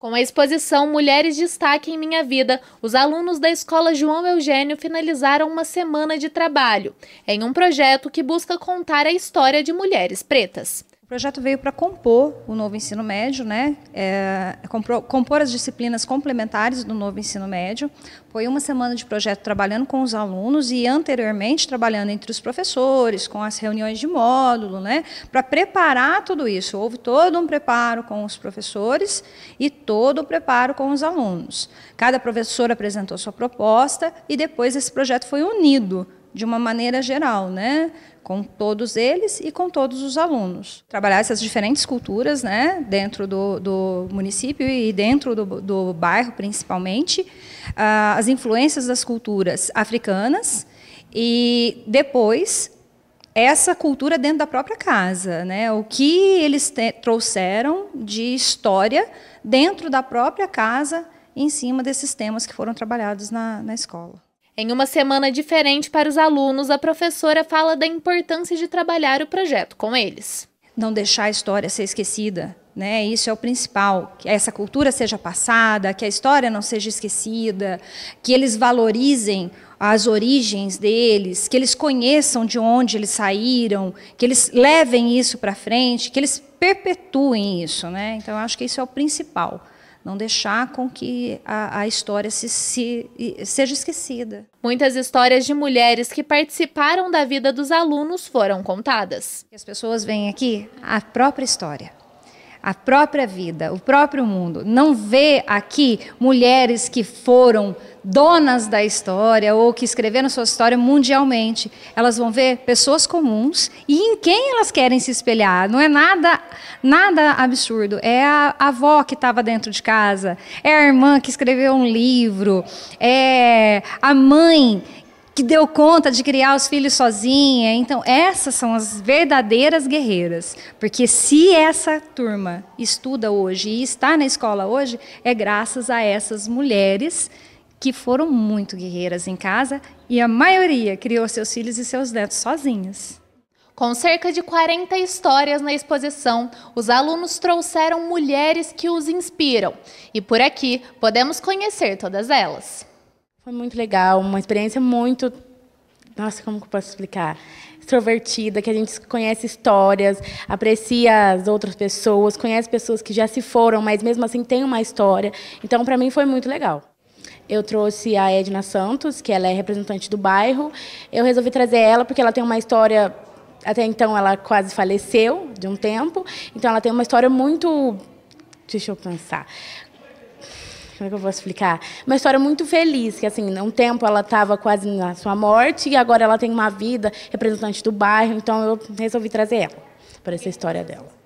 Com a exposição Mulheres Destaque em Minha Vida, os alunos da Escola João Eugênio finalizaram uma semana de trabalho em um projeto que busca contar a história de mulheres pretas. O projeto veio para compor o novo ensino médio, né? É, compor as disciplinas complementares do novo ensino médio. Foi uma semana de projeto trabalhando com os alunos e anteriormente trabalhando entre os professores, com as reuniões de módulo, né? Para preparar tudo isso. Houve todo um preparo com os professores e todo o preparo com os alunos. Cada professor apresentou sua proposta e depois esse projeto foi unido de uma maneira geral, né? com todos eles e com todos os alunos. Trabalhar essas diferentes culturas né, dentro do, do município e dentro do, do bairro, principalmente, ah, as influências das culturas africanas e depois essa cultura dentro da própria casa, né? O que eles trouxeram de história dentro da própria casa em cima desses temas que foram trabalhados na, na escola. Em uma semana diferente para os alunos, a professora fala da importância de trabalhar o projeto com eles. Não deixar a história ser esquecida, né? Isso é o principal, que essa cultura seja passada, que a história não seja esquecida, que eles valorizem as origens deles, que eles conheçam de onde eles saíram, que eles levem isso para frente, que eles perpetuem isso, né? Então acho que isso é o principal não deixar com que a, a história se, se, seja esquecida. Muitas histórias de mulheres que participaram da vida dos alunos foram contadas. As pessoas vêm aqui a própria história a própria vida, o próprio mundo, não vê aqui mulheres que foram donas da história ou que escreveram sua história mundialmente. Elas vão ver pessoas comuns e em quem elas querem se espelhar. Não é nada, nada absurdo. É a avó que estava dentro de casa, é a irmã que escreveu um livro, é a mãe que deu conta de criar os filhos sozinha. Então, essas são as verdadeiras guerreiras. Porque se essa turma estuda hoje e está na escola hoje, é graças a essas mulheres que foram muito guerreiras em casa e a maioria criou seus filhos e seus netos sozinhas. Com cerca de 40 histórias na exposição, os alunos trouxeram mulheres que os inspiram. E por aqui podemos conhecer todas elas. Foi muito legal, uma experiência muito. Nossa, como que eu posso explicar? extrovertida, que a gente conhece histórias, aprecia as outras pessoas, conhece pessoas que já se foram, mas mesmo assim tem uma história. Então, para mim, foi muito legal. Eu trouxe a Edna Santos, que ela é representante do bairro. Eu resolvi trazer ela porque ela tem uma história. Até então, ela quase faleceu de um tempo. Então, ela tem uma história muito deixa eu pensar, como é que eu vou explicar? Uma história muito feliz, que assim, há um tempo ela estava quase na sua morte e agora ela tem uma vida representante do bairro, então eu resolvi trazer ela para essa história dela.